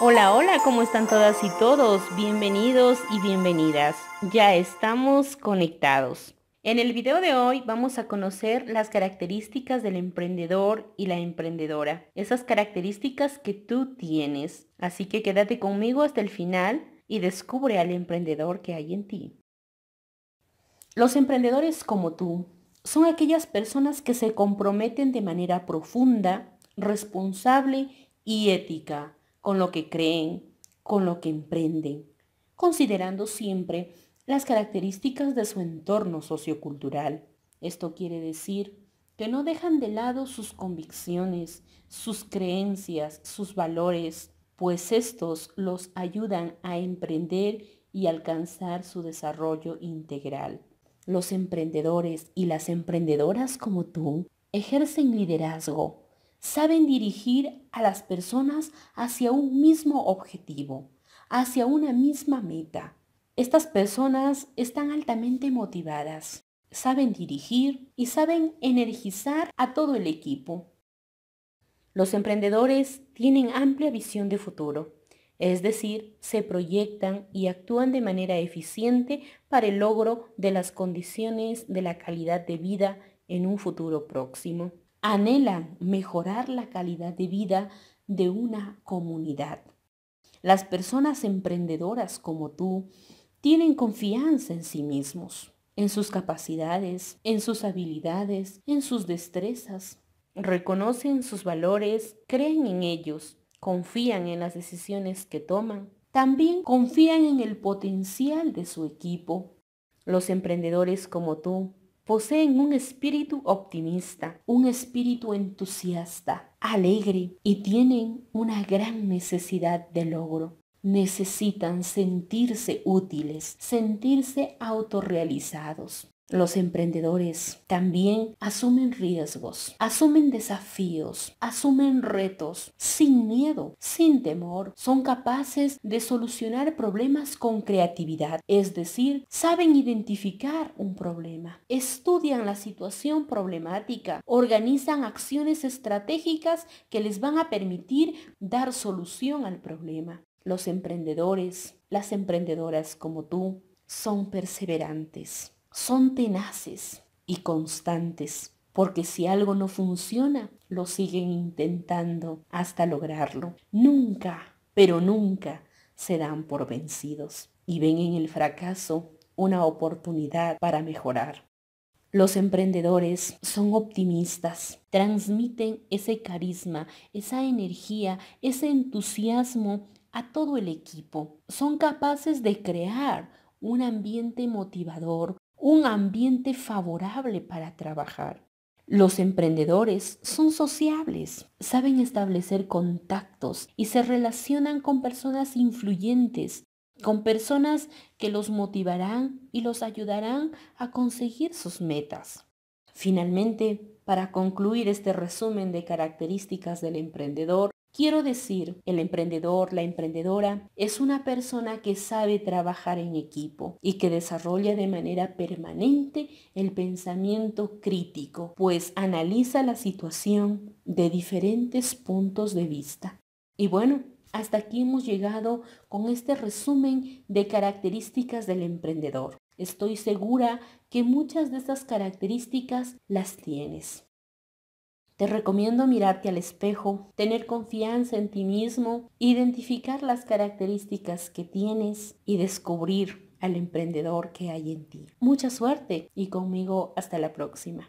Hola, hola, ¿cómo están todas y todos? Bienvenidos y bienvenidas. Ya estamos conectados. En el video de hoy vamos a conocer las características del emprendedor y la emprendedora. Esas características que tú tienes. Así que quédate conmigo hasta el final y descubre al emprendedor que hay en ti. Los emprendedores como tú son aquellas personas que se comprometen de manera profunda, responsable y ética con lo que creen, con lo que emprenden, considerando siempre las características de su entorno sociocultural. Esto quiere decir que no dejan de lado sus convicciones, sus creencias, sus valores, pues estos los ayudan a emprender y alcanzar su desarrollo integral. Los emprendedores y las emprendedoras como tú ejercen liderazgo, saben dirigir a las personas hacia un mismo objetivo, hacia una misma meta. Estas personas están altamente motivadas, saben dirigir y saben energizar a todo el equipo. Los emprendedores tienen amplia visión de futuro, es decir, se proyectan y actúan de manera eficiente para el logro de las condiciones de la calidad de vida en un futuro próximo anhelan mejorar la calidad de vida de una comunidad. Las personas emprendedoras como tú tienen confianza en sí mismos, en sus capacidades, en sus habilidades, en sus destrezas. Reconocen sus valores, creen en ellos, confían en las decisiones que toman. También confían en el potencial de su equipo. Los emprendedores como tú poseen un espíritu optimista, un espíritu entusiasta, alegre y tienen una gran necesidad de logro. Necesitan sentirse útiles, sentirse autorrealizados. Los emprendedores también asumen riesgos, asumen desafíos, asumen retos sin miedo, sin temor. Son capaces de solucionar problemas con creatividad, es decir, saben identificar un problema, estudian la situación problemática, organizan acciones estratégicas que les van a permitir dar solución al problema. Los emprendedores, las emprendedoras como tú, son perseverantes son tenaces y constantes, porque si algo no funciona, lo siguen intentando hasta lograrlo. Nunca, pero nunca se dan por vencidos y ven en el fracaso una oportunidad para mejorar. Los emprendedores son optimistas, transmiten ese carisma, esa energía, ese entusiasmo a todo el equipo. Son capaces de crear un ambiente motivador, un ambiente favorable para trabajar. Los emprendedores son sociables, saben establecer contactos y se relacionan con personas influyentes, con personas que los motivarán y los ayudarán a conseguir sus metas. Finalmente, para concluir este resumen de características del emprendedor, Quiero decir, el emprendedor, la emprendedora, es una persona que sabe trabajar en equipo y que desarrolla de manera permanente el pensamiento crítico, pues analiza la situación de diferentes puntos de vista. Y bueno, hasta aquí hemos llegado con este resumen de características del emprendedor. Estoy segura que muchas de estas características las tienes. Te recomiendo mirarte al espejo, tener confianza en ti mismo, identificar las características que tienes y descubrir al emprendedor que hay en ti. Mucha suerte y conmigo hasta la próxima.